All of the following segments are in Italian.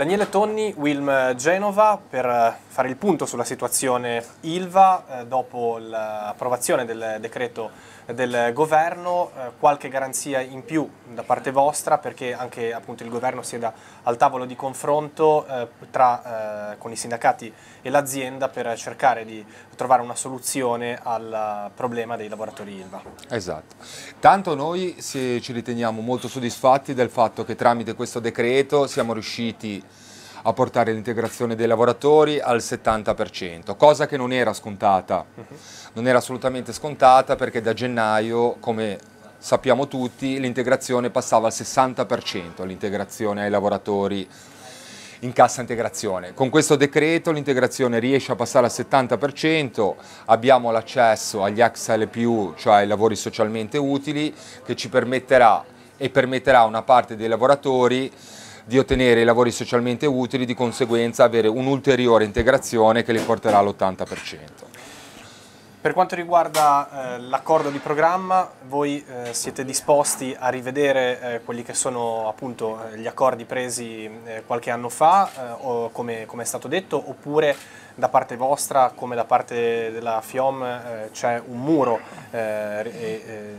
Daniele Tonni, Wilm eh, Genova, per eh, fare il punto sulla situazione Ilva, eh, dopo l'approvazione del decreto del governo, qualche garanzia in più da parte vostra perché anche appunto, il governo sieda al tavolo di confronto tra, con i sindacati e l'azienda per cercare di trovare una soluzione al problema dei lavoratori Ilva. Esatto, tanto noi ci riteniamo molto soddisfatti del fatto che tramite questo decreto siamo riusciti a portare l'integrazione dei lavoratori al 70%, cosa che non era scontata, mhm. non era assolutamente scontata perché da gennaio, come sappiamo tutti, l'integrazione passava al 60%, l'integrazione ai lavoratori in cassa integrazione. Con questo decreto l'integrazione riesce a passare al 70%, abbiamo l'accesso agli XLPU, cioè ai lavori socialmente utili, che ci permetterà e permetterà a una parte dei lavoratori di ottenere i lavori socialmente utili, di conseguenza avere un'ulteriore integrazione che li porterà all'80%. Per quanto riguarda eh, l'accordo di programma, voi eh, siete disposti a rivedere eh, quelli che sono appunto eh, gli accordi presi eh, qualche anno fa, eh, come, come, è stato detto, oppure da parte vostra, come da parte della FIOM, c'è un muro e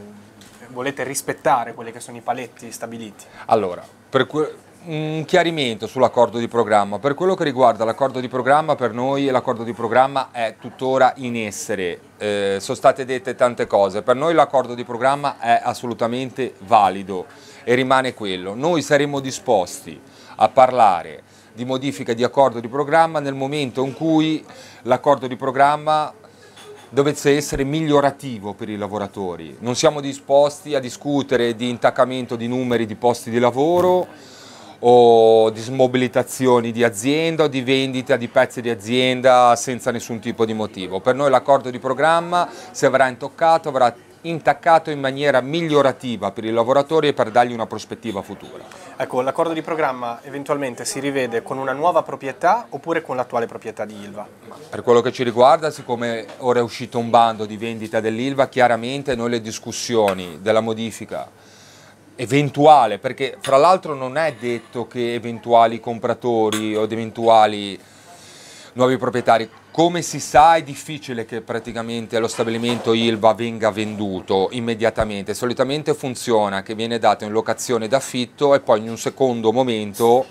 volete rispettare quelli che sono i paletti stabiliti? Allora, per, un chiarimento sull'accordo di programma. Per quello che riguarda l'accordo di programma, per noi l'accordo di programma è tuttora in essere. Eh, sono state dette tante cose. Per noi l'accordo di programma è assolutamente valido e rimane quello. Noi saremo disposti a parlare di modifica di accordo di programma nel momento in cui l'accordo di programma dovesse essere migliorativo per i lavoratori. Non siamo disposti a discutere di intaccamento di numeri di posti di lavoro o di smobilitazioni di azienda o di vendita di pezzi di azienda senza nessun tipo di motivo. Per noi l'accordo di programma, se verrà intoccato, verrà intaccato in maniera migliorativa per i lavoratori e per dargli una prospettiva futura. Ecco, l'accordo di programma eventualmente si rivede con una nuova proprietà oppure con l'attuale proprietà di Ilva? Per quello che ci riguarda, siccome ora è uscito un bando di vendita dell'Ilva, chiaramente noi le discussioni della modifica eventuale, perché fra l'altro non è detto che eventuali compratori o eventuali nuovi proprietari, come si sa è difficile che praticamente lo stabilimento Ilva venga venduto immediatamente, solitamente funziona che viene dato in locazione d'affitto e poi in un secondo momento,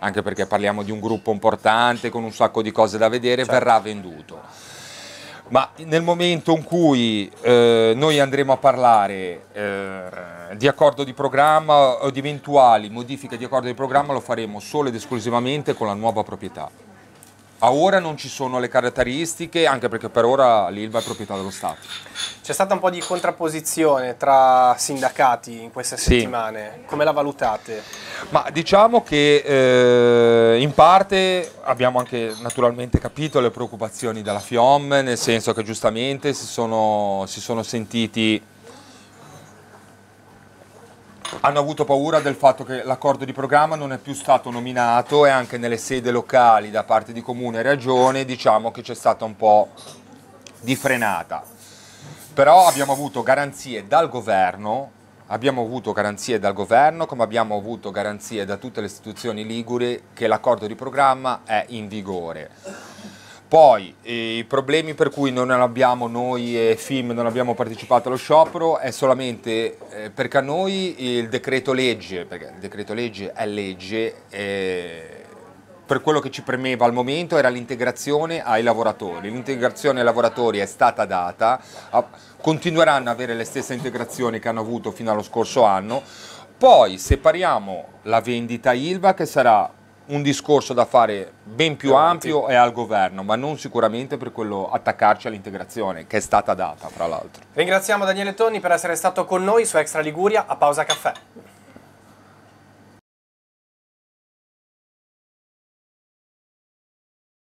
anche perché parliamo di un gruppo importante con un sacco di cose da vedere, certo. verrà venduto ma nel momento in cui eh, noi andremo a parlare eh, di accordo di programma o di eventuali modifiche di accordo di programma lo faremo solo ed esclusivamente con la nuova proprietà. A ora non ci sono le caratteristiche, anche perché per ora l'ILVA è proprietà dello Stato. C'è stata un po' di contrapposizione tra sindacati in queste settimane, sì. come la valutate? Ma diciamo che eh, in parte abbiamo anche naturalmente capito le preoccupazioni della FIOM, nel senso che giustamente si sono, si sono sentiti hanno avuto paura del fatto che l'accordo di programma non è più stato nominato e anche nelle sede locali da parte di comune e regione diciamo che c'è stata un po' di frenata. Però abbiamo avuto garanzie dal governo Abbiamo avuto garanzie dal governo, come abbiamo avuto garanzie da tutte le istituzioni liguri che l'accordo di programma è in vigore. Poi i problemi per cui non abbiamo noi e FIM non abbiamo partecipato allo sciopero è solamente eh, perché a noi il decreto legge, perché il decreto legge è legge, eh, per quello che ci premeva al momento era l'integrazione ai lavoratori. L'integrazione ai lavoratori è stata data, continueranno ad avere le stesse integrazioni che hanno avuto fino allo scorso anno. Poi separiamo la vendita ILVA che sarà un discorso da fare ben più ampio e al governo, ma non sicuramente per quello attaccarci all'integrazione che è stata data, fra l'altro. Ringraziamo Daniele Tonni per essere stato con noi su Extra Liguria a Pausa Caffè.